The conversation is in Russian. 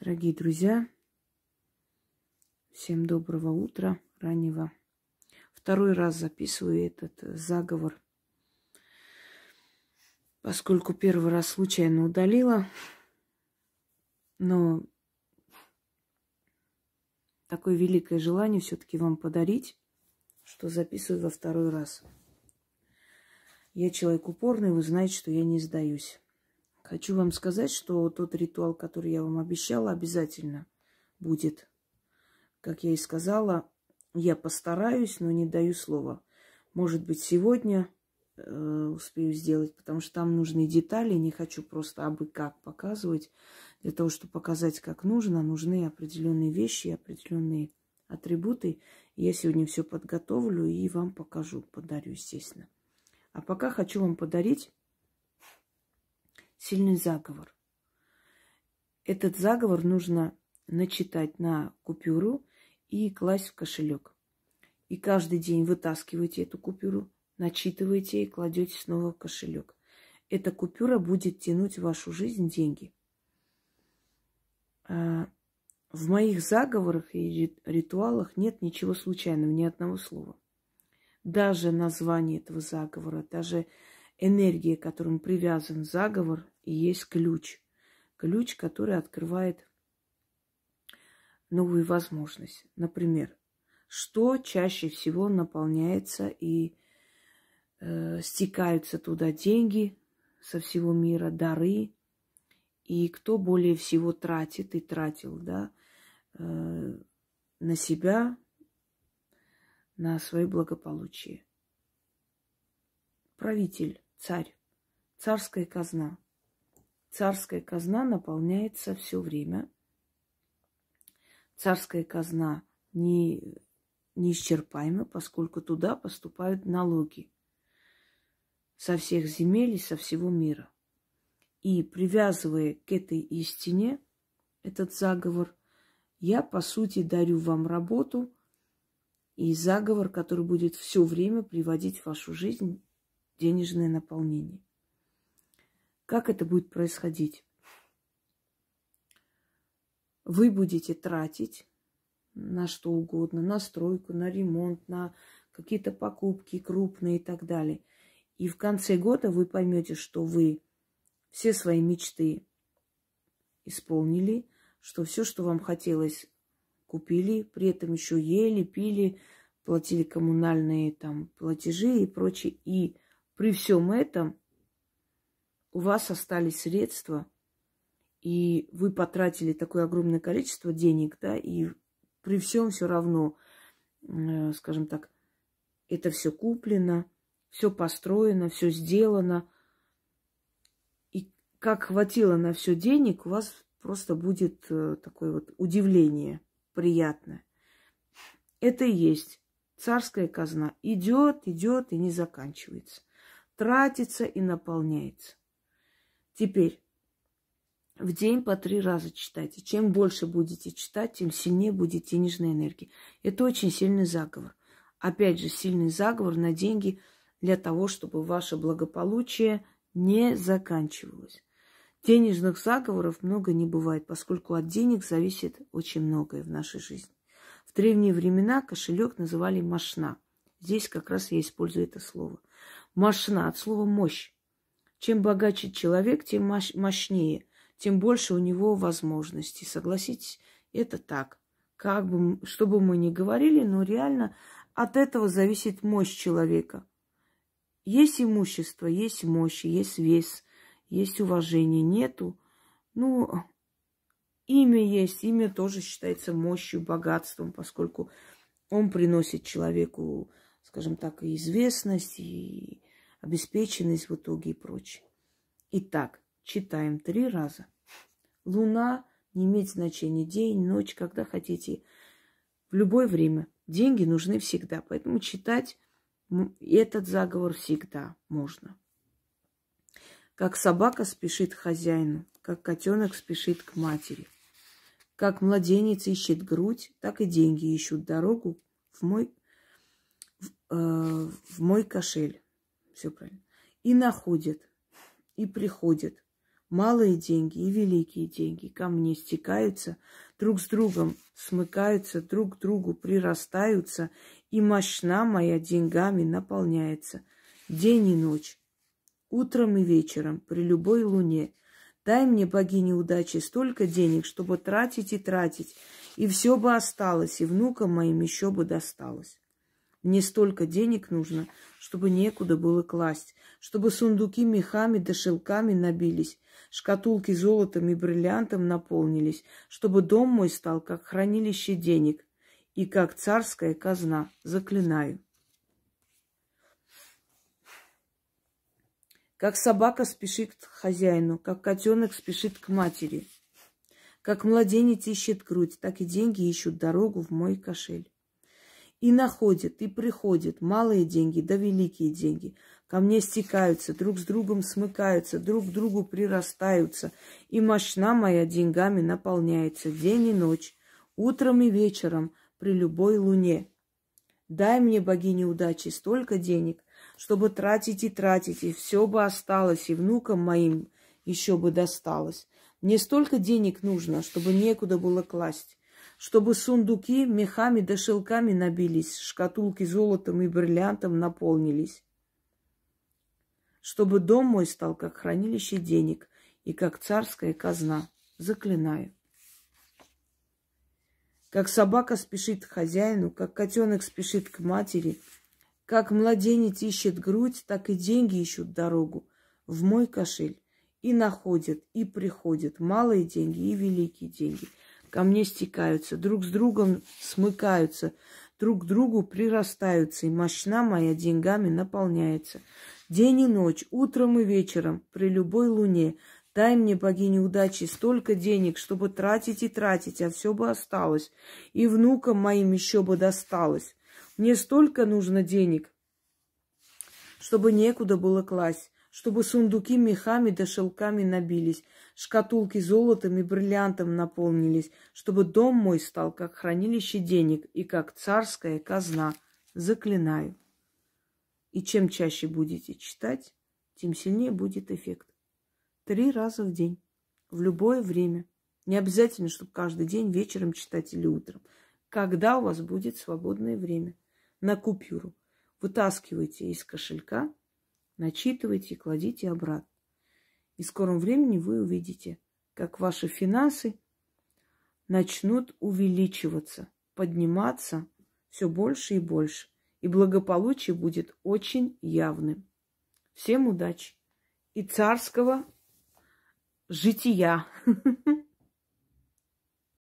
Дорогие друзья, всем доброго утра, раннего. Второй раз записываю этот э, заговор, поскольку первый раз случайно удалила. Но такое великое желание все-таки вам подарить, что записываю во второй раз. Я человек упорный, вы знаете, что я не сдаюсь. Хочу вам сказать, что тот ритуал, который я вам обещала, обязательно будет. Как я и сказала, я постараюсь, но не даю слова. Может быть, сегодня э, успею сделать, потому что там нужны детали. Не хочу просто абы как показывать. Для того, чтобы показать, как нужно, нужны определенные вещи, и определенные атрибуты. Я сегодня все подготовлю и вам покажу, подарю, естественно. А пока хочу вам подарить сильный заговор. Этот заговор нужно начитать на купюру и класть в кошелек. И каждый день вытаскиваете эту купюру, начитываете и кладете снова в кошелек. Эта купюра будет тянуть в вашу жизнь деньги. А, в моих заговорах и ритуалах нет ничего случайного, ни одного слова. Даже название этого заговора, даже энергия, к которым привязан заговор, и есть ключ. Ключ, который открывает новые возможности. Например, что чаще всего наполняется и э, стекаются туда деньги со всего мира, дары, и кто более всего тратит и тратил, да, э, на себя, на свое благополучие. Правитель царь, царская казна. Царская казна наполняется все время. Царская казна не, неисчерпаема, поскольку туда поступают налоги со всех земель и со всего мира. И привязывая к этой истине этот заговор, я, по сути, дарю вам работу и заговор, который будет все время приводить в вашу жизнь денежное наполнение. Как это будет происходить? Вы будете тратить на что угодно, на стройку, на ремонт, на какие-то покупки крупные и так далее. И в конце года вы поймете, что вы все свои мечты исполнили, что все, что вам хотелось, купили, при этом еще ели, пили, платили коммунальные там платежи и прочее. И при всем этом у вас остались средства, и вы потратили такое огромное количество денег, да, и при всем все равно, э, скажем так, это все куплено, все построено, все сделано. И как хватило на все денег, у вас просто будет э, такое вот удивление приятное. Это и есть царская казна. Идет, идет и не заканчивается тратится и наполняется. Теперь в день по три раза читайте. Чем больше будете читать, тем сильнее будет денежная энергия. Это очень сильный заговор. Опять же, сильный заговор на деньги для того, чтобы ваше благополучие не заканчивалось. Денежных заговоров много не бывает, поскольку от денег зависит очень многое в нашей жизни. В древние времена кошелек называли машна. Здесь как раз я использую это слово. Мощна, от слова мощь. Чем богаче человек, тем мощ, мощнее, тем больше у него возможностей. Согласитесь, это так. Как бы, что бы мы ни говорили, но реально от этого зависит мощь человека. Есть имущество, есть мощь, есть вес, есть уважение. Нету, ну, имя есть, имя тоже считается мощью, богатством, поскольку он приносит человеку скажем так, и известность, и обеспеченность в итоге и прочее. Итак, читаем три раза. Луна не имеет значения день, ночь, когда хотите, в любое время. Деньги нужны всегда, поэтому читать этот заговор всегда можно. Как собака спешит к хозяину, как котенок спешит к матери. Как младенец ищет грудь, так и деньги ищут дорогу в мой э, в мой кошель. Все правильно. И находит, и приходит. Малые деньги и великие деньги ко мне стекаются, друг с другом смыкаются, друг к другу прирастаются, и мощна моя деньгами наполняется. День и ночь, утром и вечером, при любой луне. Дай мне, богине удачи, столько денег, чтобы тратить и тратить, и все бы осталось, и внукам моим еще бы досталось. Мне столько денег нужно, чтобы некуда было класть, чтобы сундуки мехами да шелками набились, шкатулки золотом и бриллиантом наполнились, чтобы дом мой стал как хранилище денег и как царская казна. Заклинаю. Как собака спешит к хозяину, как котенок спешит к матери. Как младенец ищет грудь, так и деньги ищут дорогу в мой кошель. И находят, и приходят малые деньги да великие деньги. Ко мне стекаются, друг с другом смыкаются, друг к другу прирастаются. И мощна моя деньгами наполняется день и ночь, утром и вечером при любой луне. Дай мне, богине удачи, столько денег, чтобы тратить и тратить, и все бы осталось, и внукам моим еще бы досталось. Мне столько денег нужно, чтобы некуда было класть чтобы сундуки мехами да шелками набились, шкатулки золотом и бриллиантом наполнились, чтобы дом мой стал как хранилище денег и как царская казна. Заклинаю. Как собака спешит к хозяину, как котенок спешит к матери, как младенец ищет грудь, так и деньги ищут дорогу в мой кошель. И находят, и приходят малые деньги, и великие деньги – ко мне стекаются, друг с другом смыкаются, друг к другу прирастаются, и мощна моя деньгами наполняется. День и ночь, утром и вечером, при любой луне, дай мне, богиня удачи, столько денег, чтобы тратить и тратить, а все бы осталось, и внукам моим еще бы досталось. Мне столько нужно денег, чтобы некуда было класть чтобы сундуки мехами да шелками набились, шкатулки золотом и бриллиантом наполнились, чтобы дом мой стал как хранилище денег и как царская казна. Заклинаю. И чем чаще будете читать, тем сильнее будет эффект. Три раза в день, в любое время. Не обязательно, чтобы каждый день вечером читать или утром. Когда у вас будет свободное время на купюру. Вытаскивайте из кошелька начитывайте и кладите обратно. И в скором времени вы увидите, как ваши финансы начнут увеличиваться, подниматься все больше и больше. И благополучие будет очень явным. Всем удачи и царского жития.